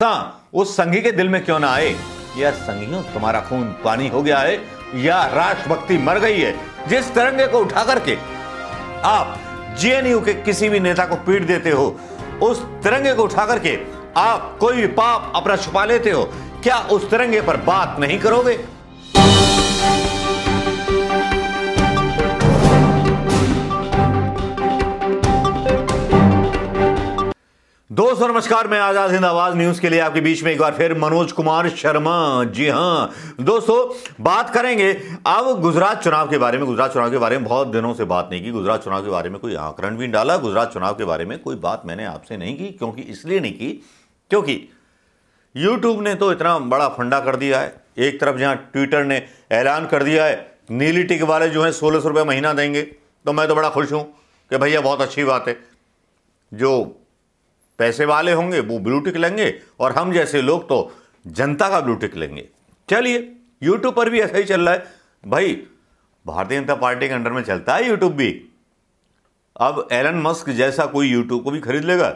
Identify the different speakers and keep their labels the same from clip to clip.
Speaker 1: ता हाँ, उस संघी के दिल में क्यों ना आए या संघियों तुम्हारा खून पानी हो गया है या राष्ट्रभक्ति मर गई है जिस तिरंगे को उठा करके आप जेएनयू के किसी भी नेता को पीट देते हो उस तिरंगे को उठा करके आप कोई भी पाप अपना छुपा लेते हो क्या उस तिरंगे पर बात नहीं करोगे दोस्तों नमस्कार मैं आजाद हिंद आवाज न्यूज के लिए आपके बीच में एक बार फिर मनोज कुमार शर्मा जी हां दोस्तों बात करेंगे अब गुजरात चुनाव के बारे में गुजरात चुनाव के बारे में बहुत दिनों से बात नहीं की गुजरात चुनाव के बारे में कोई आकरण भी डाला गुजरात चुनाव के बारे में कोई बात मैंने आपसे नहीं की क्योंकि इसलिए नहीं की क्योंकि यूट्यूब ने तो इतना बड़ा फंडा कर दिया है एक तरफ जहाँ ट्विटर ने ऐलान कर दिया है नीली टिक वाले जो है सोलह सौ रुपये महीना देंगे तो मैं तो बड़ा खुश हूँ कि भैया बहुत अच्छी बात है जो पैसे वाले होंगे वो ब्लू टिक लेंगे और हम जैसे लोग तो जनता का ब्लू टिक लेंगे चलिए यूट्यूब पर भी ऐसा ही चल रहा है भाई भारतीय जनता पार्टी के अंडर में चलता है यूट्यूब भी अब एलन मस्क जैसा कोई यूट्यूब को भी खरीद लेगा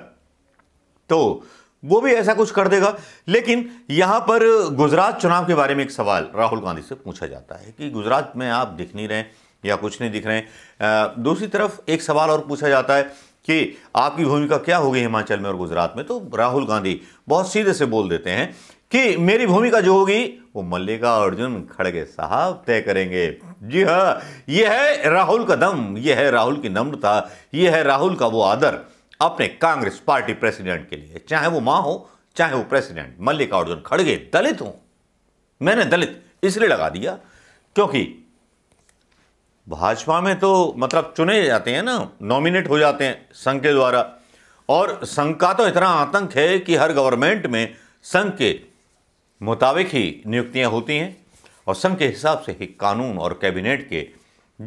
Speaker 1: तो वो भी ऐसा कुछ कर देगा लेकिन यहां पर गुजरात चुनाव के बारे में एक सवाल राहुल गांधी से पूछा जाता है कि गुजरात में आप दिख नहीं रहे या कुछ नहीं दिख रहे हैं दूसरी तरफ एक सवाल और पूछा जाता है कि आपकी भूमिका क्या होगी हिमाचल में और गुजरात में तो राहुल गांधी बहुत सीधे से बोल देते हैं कि मेरी भूमिका जो होगी वो मल्लिका अर्जुन खड़गे साहब तय करेंगे जी हाँ यह है राहुल का दम यह है राहुल की नम्रता यह है राहुल का वो आदर अपने कांग्रेस पार्टी प्रेसिडेंट के लिए चाहे वो माँ हो चाहे वो प्रेसिडेंट मल्लिका अर्जुन खड़गे दलित हो मैंने दलित इसलिए लगा दिया क्योंकि भाजपा में तो मतलब चुने जाते हैं ना नॉमिनेट हो जाते हैं संघ के द्वारा और संघ का तो इतना आतंक है कि हर गवर्नमेंट में संघ के मुताबिक ही नियुक्तियां होती हैं और संघ के हिसाब से ही कानून और कैबिनेट के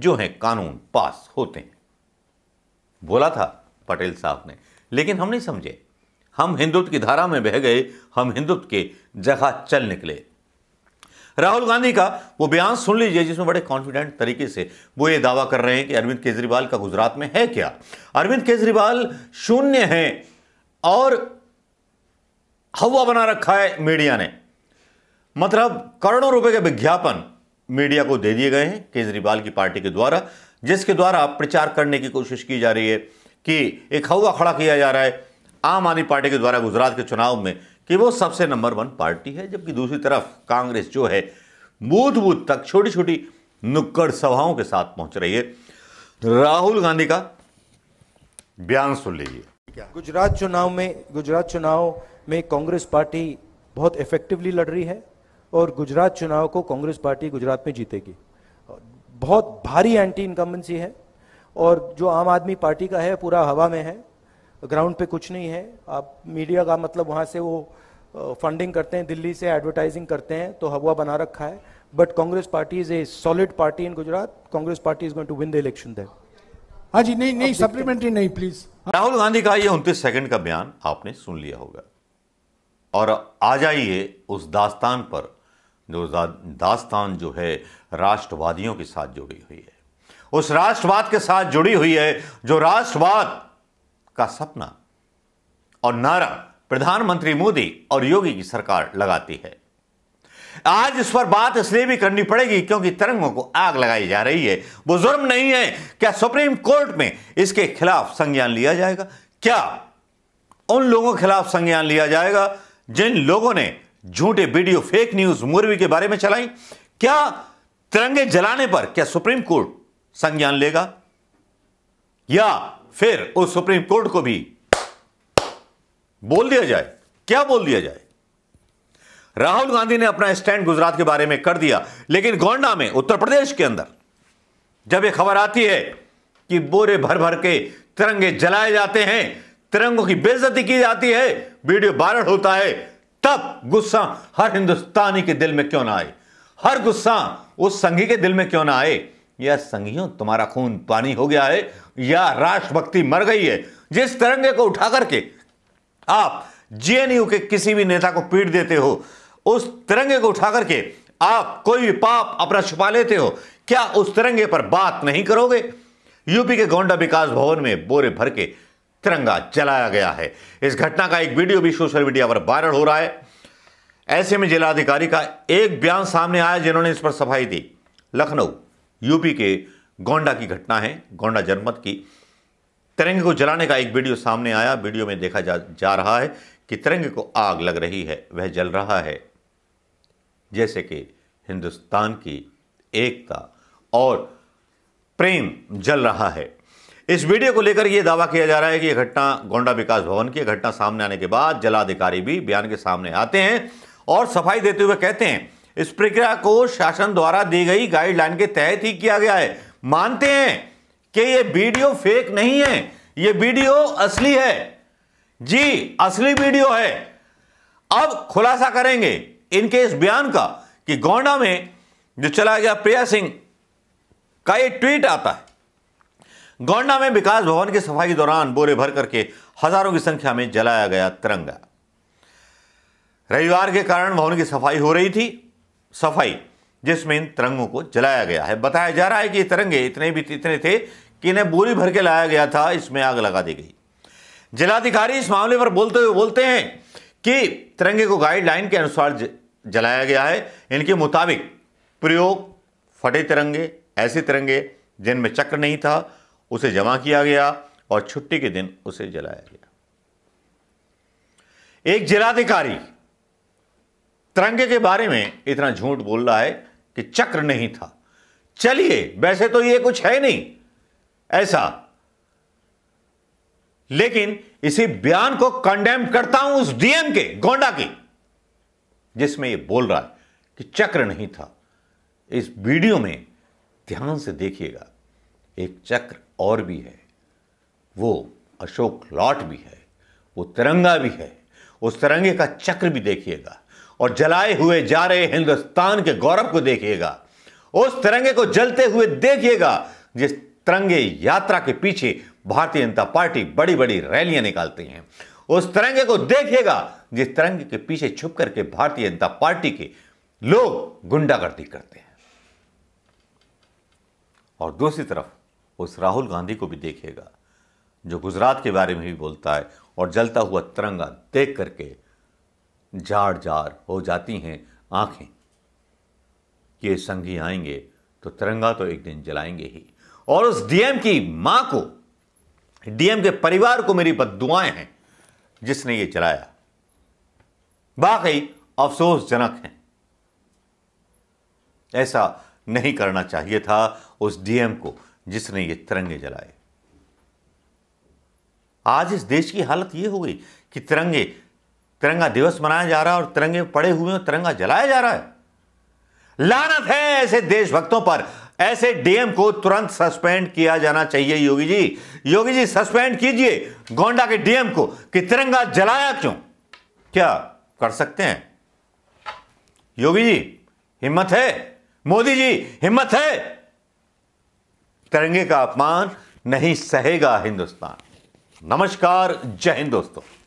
Speaker 1: जो हैं कानून पास होते हैं बोला था पटेल साहब ने लेकिन हम नहीं समझे हम हिंदुत्व की धारा में बह गए हम हिंदुत्व के जगह चल निकले राहुल गांधी का वो बयान सुन लीजिए जिसमें बड़े कॉन्फिडेंट तरीके से वो ये दावा कर रहे हैं कि अरविंद केजरीवाल का गुजरात में है क्या अरविंद केजरीवाल शून्य है और हवा बना रखा है मीडिया ने मतलब करोड़ों रुपए के विज्ञापन मीडिया को दे दिए गए हैं केजरीवाल की पार्टी के द्वारा जिसके द्वारा प्रचार करने की कोशिश की जा रही है कि एक हवा खड़ा किया जा रहा है आम आदमी पार्टी के द्वारा गुजरात के चुनाव में कि वो सबसे नंबर वन पार्टी है जबकि दूसरी तरफ कांग्रेस जो है बूथ बूथ तक छोटी छोटी नुक्कड़ सभाओं के साथ पहुंच रही है राहुल गांधी का बयान सुन लीजिए गुजरात चुनाव में गुजरात चुनाव में कांग्रेस पार्टी बहुत इफेक्टिवली लड़ रही है और गुजरात चुनाव को कांग्रेस पार्टी गुजरात में जीतेगी बहुत भारी एंटी इनकम्बेंसी है और जो आम आदमी पार्टी का है पूरा हवा में है ग्राउंड पे कुछ नहीं है आप मीडिया का मतलब वहाँ से वो फंडिंग करते हैं दिल्ली से एडवर्टाइजिंग करते हैं तो हवा बना रखा है but Congress party is a solid party in Gujarat Congress party is going to win the election दे हाँ जी नहीं नहीं सप्लीमेंट्री नहीं प्लीज राहुल गांधी का ये उनतीस सेकंड का बयान आपने सुन लिया होगा और आ जाइए उस दास्तान पर जो दास्तान जो है राष्ट्रवादियों के साथ जुड़ी हुई है उस राष्ट्रवाद के साथ जुड़ी हुई है जो राष्ट्रवाद का सपना और नारा प्रधानमंत्री मोदी और योगी की सरकार लगाती है आज इस पर बात इसलिए भी करनी पड़ेगी क्योंकि तिरंगों को आग लगाई जा रही है वो जुर्म नहीं है क्या सुप्रीम कोर्ट में इसके खिलाफ संज्ञान लिया जाएगा क्या उन लोगों के खिलाफ संज्ञान लिया जाएगा जिन लोगों ने झूठे वीडियो फेक न्यूज मोरवी के बारे में चलाई क्या तिरंगे जलाने पर क्या सुप्रीम कोर्ट संज्ञान लेगा या फिर उस सुप्रीम कोर्ट को भी बोल दिया जाए क्या बोल दिया जाए राहुल गांधी ने अपना स्टैंड गुजरात के बारे में कर दिया लेकिन गोंडा में उत्तर प्रदेश के अंदर जब यह खबर आती है कि बोरे भर भर के तिरंगे जलाए जाते हैं तिरंगों की बेजती की जाती है वीडियो वायरल होता है तब गुस्सा हर हिंदुस्तानी के दिल में क्यों ना आए हर गुस्सा उस संघी के दिल में क्यों ना आए या संगियों तुम्हारा खून पानी हो गया है या राष्ट्रभक्ति मर गई है जिस तिरंगे को उठा करके आप जेएनयू के किसी भी नेता को पीट देते हो उस तिरंगे को उठा करके आप कोई भी पाप अपना छुपा लेते हो क्या उस तिरंगे पर बात नहीं करोगे यूपी के गोंडा विकास भवन में बोरे भर के तिरंगा जलाया गया है इस घटना का एक वीडियो भी सोशल मीडिया पर वायरल हो रहा है ऐसे में जिलाधिकारी का एक बयान सामने आया जिन्होंने इस पर सफाई दी लखनऊ यूपी के गोंडा की घटना है गोंडा जनमत की तिरंगे को जलाने का एक वीडियो सामने आया वीडियो में देखा जा, जा रहा है कि तिरंगे को आग लग रही है वह जल रहा है जैसे कि हिंदुस्तान की एकता और प्रेम जल रहा है इस वीडियो को लेकर यह दावा किया जा रहा है कि यह घटना गोंडा विकास भवन की घटना सामने आने के बाद जलाधिकारी भी बयान के सामने आते हैं और सफाई देते हुए कहते हैं इस प्रक्रिया को शासन द्वारा दी गई गाइडलाइन के तहत ही किया गया है मानते हैं कि यह वीडियो फेक नहीं है यह वीडियो असली है जी असली वीडियो है अब खुलासा करेंगे इनके इस बयान का कि गोंडा में जो चला गया प्रिया सिंह का एक ट्वीट आता है गोंडा में विकास भवन की सफाई के दौरान बोरे भर करके हजारों की संख्या में जलाया गया तिरंगा रविवार के कारण भवन की सफाई हो रही थी सफाई जिसमें इन तिरंगों को जलाया गया है बताया जा रहा है कि ये तिरंगे इतने भी इतने थे कि इन्हें बोरी भर के लाया गया था इसमें आग लगा दी गई जिलाधिकारी इस मामले पर बोलते हुए बोलते हैं कि तिरंगे को गाइडलाइन के अनुसार जलाया गया है इनके मुताबिक प्रयोग फटे तिरंगे ऐसे तिरंगे जिनमें चक्र नहीं था उसे जमा किया गया और छुट्टी के दिन उसे जलाया गया एक जिलाधिकारी तिरंगे के बारे में इतना झूठ बोल रहा है कि चक्र नहीं था चलिए वैसे तो ये कुछ है नहीं ऐसा लेकिन इसी बयान को कंडेम करता हूं उस डीएम के गोंडा की जिसमें ये बोल रहा है कि चक्र नहीं था इस वीडियो में ध्यान से देखिएगा एक चक्र और भी है वो अशोक लॉट भी है वो तिरंगा भी है उस तिरंगे का चक्र भी देखिएगा और जलाए हुए जा रहे हिंदुस्तान के गौरव को देखिएगा उस तिरंगे को जलते हुए देखिएगा जिस तिरंगे यात्रा के पीछे भारतीय जनता पार्टी बड़ी बड़ी रैलियां निकालती हैं उस तिरंगे को देखिएगा जिस तिरंगे के पीछे छुप करके भारतीय जनता पार्टी के लोग गुंडागर्दी करते हैं और दूसरी तरफ उस राहुल गांधी को भी देखिएगा जो गुजरात के बारे में भी बोलता है और जलता हुआ तिरंगा देख करके जाड़ जाड़ हो जाती हैं आंखें ये संगी आएंगे तो तिरंगा तो एक दिन जलाएंगे ही और उस डीएम की मां को डीएम के परिवार को मेरी बद हैं जिसने ये जलाया वाकई अफसोसजनक है ऐसा नहीं करना चाहिए था उस डीएम को जिसने ये तिरंगे जलाए आज इस देश की हालत यह हो गई कि तिरंगे तिरंगा दिवस मनाया जा रहा है और तिरंगे पड़े हुए हैं तिरंगा जलाया जा रहा है लानत है ऐसे देशभक्तों पर ऐसे डीएम को तुरंत सस्पेंड किया जाना चाहिए योगी जी योगी जी सस्पेंड कीजिए गोंडा के डीएम को कि तिरंगा जलाया क्यों क्या कर सकते हैं योगी जी हिम्मत है मोदी जी हिम्मत है तिरंगे का अपमान नहीं सहेगा हिंदुस्तान नमस्कार जय हिंद दोस्तों